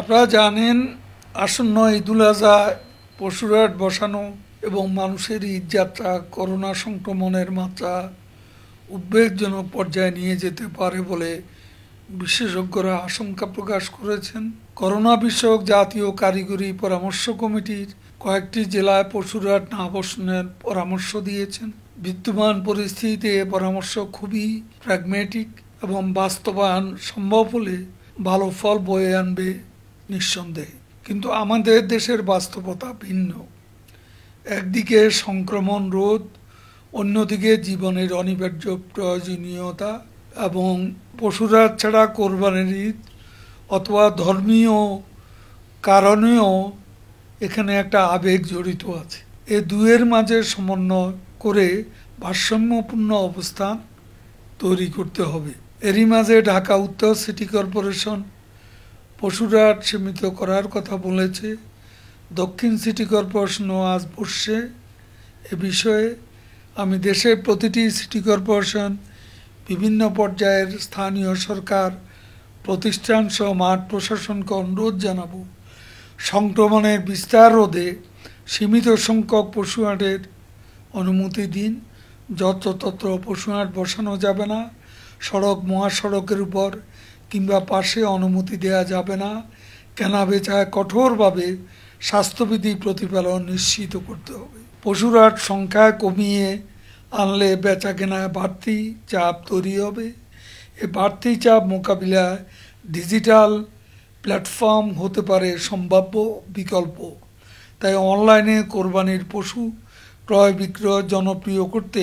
আপনারা জানেন আসন্ন ঈদুল আজহা পশুরাট বসানো এবং মানুষের ঈদযাত্রা করোনা সংক্রমণের মাত্রা উদ্বেগজনক পর্যায়ে নিয়ে যেতে পারে বলে বিশেষজ্ঞরা আশঙ্কা প্রকাশ করেছেন করোনা বিষয়ক জাতীয় কারিগরি পরামর্শ কমিটির কয়েকটি জেলায় পশুরাট না বসানোর পরামর্শ দিয়েছেন বিদ্যমান পরিস্থিতিতে পরামর্শ খুবই প্র্যাগমেটিক এবং বাস্তবায়ন সম্ভব হলে ভালো ফল বয়ে আনবে নিঃসন্দেহে কিন্তু আমাদের দেশের বাস্তবতা ভিন্ন একদিকে সংক্রমণ রোধ অন্যদিকে জীবনের অনিবার্য প্রয়োজনীয়তা এবং পশুরা ছাড়া কোরবানির ঈদ অথবা ধর্মীয় কারণেও এখানে একটা আবেগ জড়িত আছে এ দুয়ের মাঝে সমন্বয় করে ভারসাম্যপূর্ণ অবস্থান তৈরি করতে হবে এরই মাঝে ঢাকা উত্তর সিটি কর্পোরেশন পশুরাট সীমিত করার কথা বলেছে দক্ষিণ সিটি কর্পোরেশন আজ বসছে এ বিষয়ে আমি দেশের প্রতিটি সিটি কর্পোরেশন বিভিন্ন পর্যায়ের স্থানীয় সরকার প্রতিষ্ঠান সহ মাঠ প্রশাসনকে অনুরোধ জানাব সংক্রমণের বিস্তার রোধে সীমিত সংখ্যক পশুহাটের অনুমতি দিন তত্র পশুহাট বসানো যাবে না সড়ক মহাসড়কের উপর কিংবা পাশে অনুমতি দেয়া যাবে না কেনাবেচায় কঠোরভাবে স্বাস্থ্যবিধি প্রতিপালন নিশ্চিত করতে হবে পশুর হাট সংখ্যা কমিয়ে আনলে বেচা কেনায় বাড়তি চাপ তৈরি হবে এ বাড়তি চাপ মোকাবিলায় ডিজিটাল প্ল্যাটফর্ম হতে পারে সম্ভাব্য বিকল্প তাই অনলাইনে কোরবানির পশু ক্রয় বিক্রয় জনপ্রিয় করতে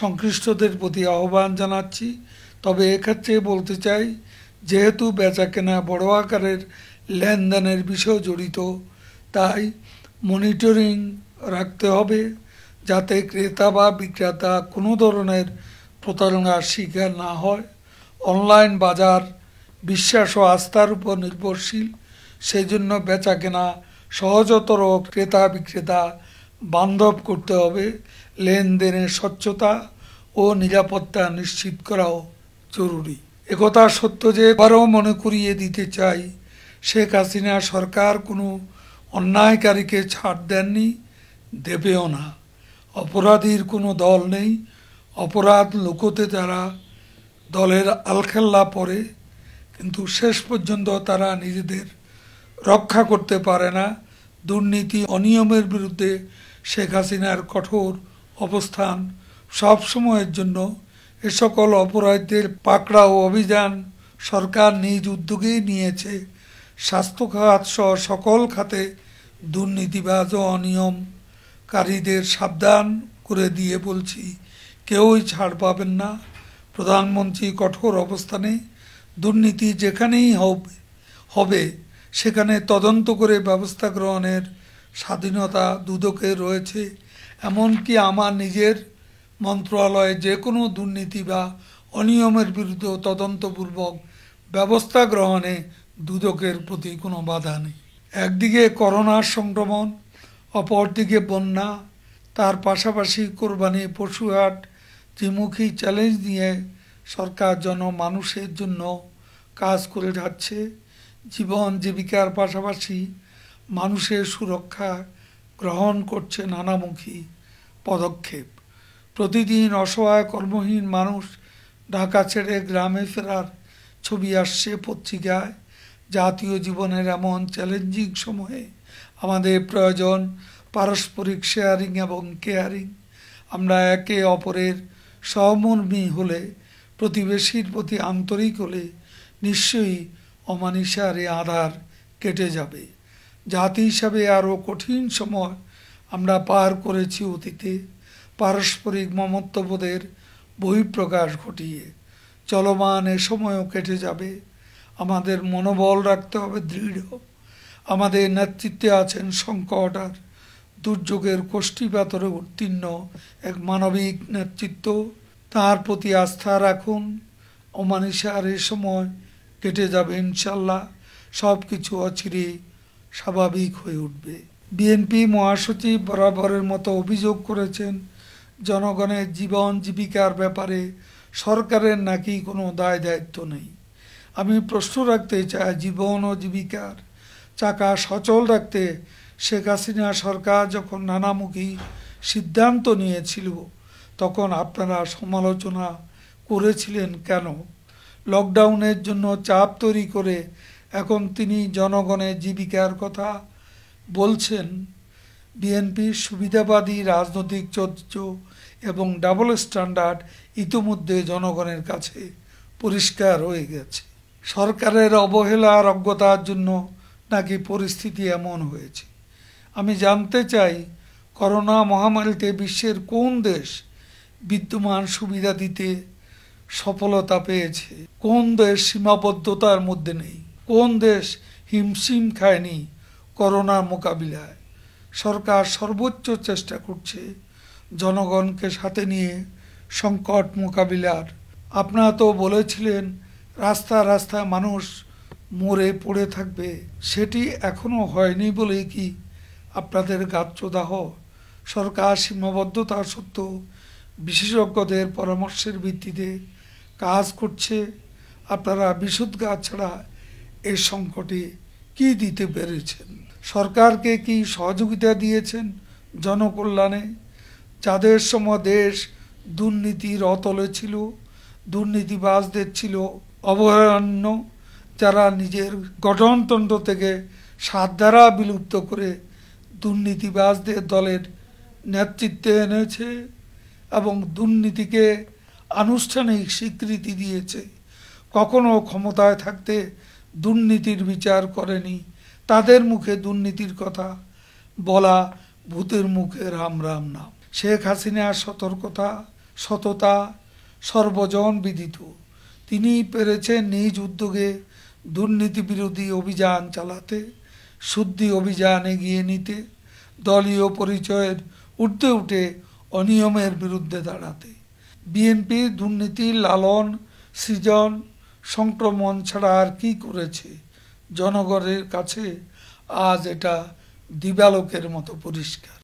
সংশ্লিষ্টদের প্রতি আহ্বান জানাচ্ছি তবে এক্ষেত্রে বলতে চাই যেহেতু বেচাকেনা বড় আকারের লেনদেনের বিষয় জড়িত তাই মনিটরিং রাখতে হবে যাতে ক্রেতা বা বিক্রেতা কোনো ধরনের প্রতারণার শিকার না হয় অনলাইন বাজার বিশ্বাস ও আস্থার উপর নির্ভরশীল সেই জন্য বেচা কেনা সহজতর ক্রেতা বিক্রেতা বান্ধব করতে হবে লেনদেনের স্বচ্ছতা ও নিরাপত্তা নিশ্চিত করাও জরুরি একথা সত্য যে এবারও মনে করিয়ে দিতে চাই শেখ হাসিনা সরকার কোনো অন্যায়কারীকে ছাড় দেননি দেবেও না অপরাধীর কোনো দল নেই অপরাধ লোকতে তারা দলের আলখেল্লা পরে কিন্তু শেষ পর্যন্ত তারা নিজেদের রক্ষা করতে পারে না দুর্নীতি অনিয়মের বিরুদ্ধে শেখ হাসিনার কঠোর অবস্থান সবসময়ের জন্য এ সকল অপরাধীদের পাকড়াও অভিযান সরকার নিজ উদ্যোগেই নিয়েছে স্বাস্থ্য খাত সহ সকল খাতে দুর্নীতিবাজ ও অনিয়মকারীদের সাবধান করে দিয়ে বলছি কেউই ছাড় পাবেন না প্রধানমন্ত্রী কঠোর অবস্থানে দুর্নীতি যেখানেই হবে সেখানে তদন্ত করে ব্যবস্থা গ্রহণের স্বাধীনতা দুদকে রয়েছে এমনকি আমার নিজের মন্ত্রণালয়ে যে কোনো দুর্নীতি বা অনিয়মের বিরুদ্ধে তদন্তপূর্বক ব্যবস্থা গ্রহণে দুদকের প্রতি কোনো বাধা নেই একদিকে করোনার সংক্রমণ অপরদিকে বন্যা তার পাশাপাশি কোরবানি পশুহাট ত্রিমুখী চ্যালেঞ্জ নিয়ে সরকার জন মানুষের জন্য কাজ করে যাচ্ছে জীবন জীবিকার পাশাপাশি মানুষের সুরক্ষা গ্রহণ করছে নানামুখী পদক্ষেপ প্রতিদিন অসহায় কর্মহীন মানুষ ঢাকা ছেড়ে গ্রামে ফেরার ছবি আসছে পত্রিকায় জাতীয় জীবনের এমন চ্যালেঞ্জিং সময়ে আমাদের প্রয়োজন পারস্পরিক শেয়ারিং এবং কেয়ারিং আমরা একে অপরের সহমর্মী হলে প্রতিবেশীর প্রতি আন্তরিক হলে নিশ্চয়ই অমানিসার এ আধার কেটে যাবে জাতি হিসাবে আরও কঠিন সময় আমরা পার করেছি অতীতে পারস্পরিক মমত্ববোধের বহিঃপ্রকাশ ঘটিয়ে চলমান এ সময়ও কেটে যাবে আমাদের মনোবল রাখতে হবে দৃঢ় আমাদের নেতৃত্বে আছেন সংকট আর দুর্যোগের কোষ্ঠীপাতরে উত্তীর্ণ এক মানবিক নেতৃত্ব তার প্রতি আস্থা রাখুন অমানিসার এ সময় কেটে যাবে ইনশাল্লাহ সব কিছু অচিরে স্বাভাবিক হয়ে উঠবে বিএনপি মহাসচিব বরাবরের মতো অভিযোগ করেছেন জনগণের জীবন জীবিকার ব্যাপারে সরকারের নাকি কোনো দায় দায়িত্ব নেই আমি প্রশ্ন রাখতে চাই জীবন ও জীবিকার চাকা সচল রাখতে শেখ হাসিনা সরকার যখন নানামুখী সিদ্ধান্ত নিয়েছিল তখন আপনারা সমালোচনা করেছিলেন কেন লকডাউনের জন্য চাপ তৈরি করে এখন তিনি জনগণের জীবিকার কথা বলছেন বিএনপির সুবিধাবাদী রাজনৈতিক চর্চ এবং ডাবল স্ট্যান্ডার্ড ইতিমধ্যে জনগণের কাছে পরিষ্কার হয়ে গেছে সরকারের অবহেলা আর অজ্ঞতার জন্য নাকি পরিস্থিতি এমন হয়েছে আমি জানতে চাই করোনা মহামারীতে বিশ্বের কোন দেশ বিদ্যমান সুবিধা দিতে সফলতা পেয়েছে কোন দেশ সীমাবদ্ধতার মধ্যে নেই কোন দেশ হিমশিম খায়নি করোনার মোকাবিলায় সরকার সর্বোচ্চ চেষ্টা করছে জনগণকে সাথে নিয়ে সংকট মোকাবিলার আপনারা তো বলেছিলেন রাস্তা রাস্তায় মানুষ মরে পড়ে থাকবে সেটি এখনও হয়নি বলে কি আপনাদের গাত্রদাহ সরকার সীমাবদ্ধতা সত্ত্বেও বিশেষজ্ঞদের পরামর্শের ভিত্তিতে কাজ করছে আপনারা বিশুদ্ধ গাছ ছাড়া এ সংকটে কি দিতে পেরেছেন সরকারকে কি সহযোগিতা দিয়েছেন জনকল্যাণে যাদের সময় দেশ দুর্নীতির অতলে ছিল দুর্নীতিবাজদের ছিল অভয়ারণ্য যারা নিজের গঠনতন্ত্র থেকে সাত দ্বারা বিলুপ্ত করে দুর্নীতিবাজদের দলের নেতৃত্বে এনেছে এবং দুর্নীতিকে আনুষ্ঠানিক স্বীকৃতি দিয়েছে কখনো ক্ষমতায় থাকতে দুর্নীতির বিচার করেনি তাদের মুখে দুর্নীতির কথা বলা ভূতের মুখে রাম রাম নাম শেখ হাসিনার সতর্কতা সততা সর্বজন বিদিত তিনি পেরেছেন নিজ উদ্যোগে দুর্নীতি বিরোধী অভিযান চালাতে শুদ্ধি অভিযান এগিয়ে নিতে দলীয় পরিচয়ের উঠতে উঠে অনিয়মের বিরুদ্ধে দাঁড়াতে বিএনপি দুর্নীতি লালন সৃজন সংক্রমণ ছাড়া আর কী করেছে জনগণের কাছে আজ এটা দিবালোকের মতো পরিষ্কার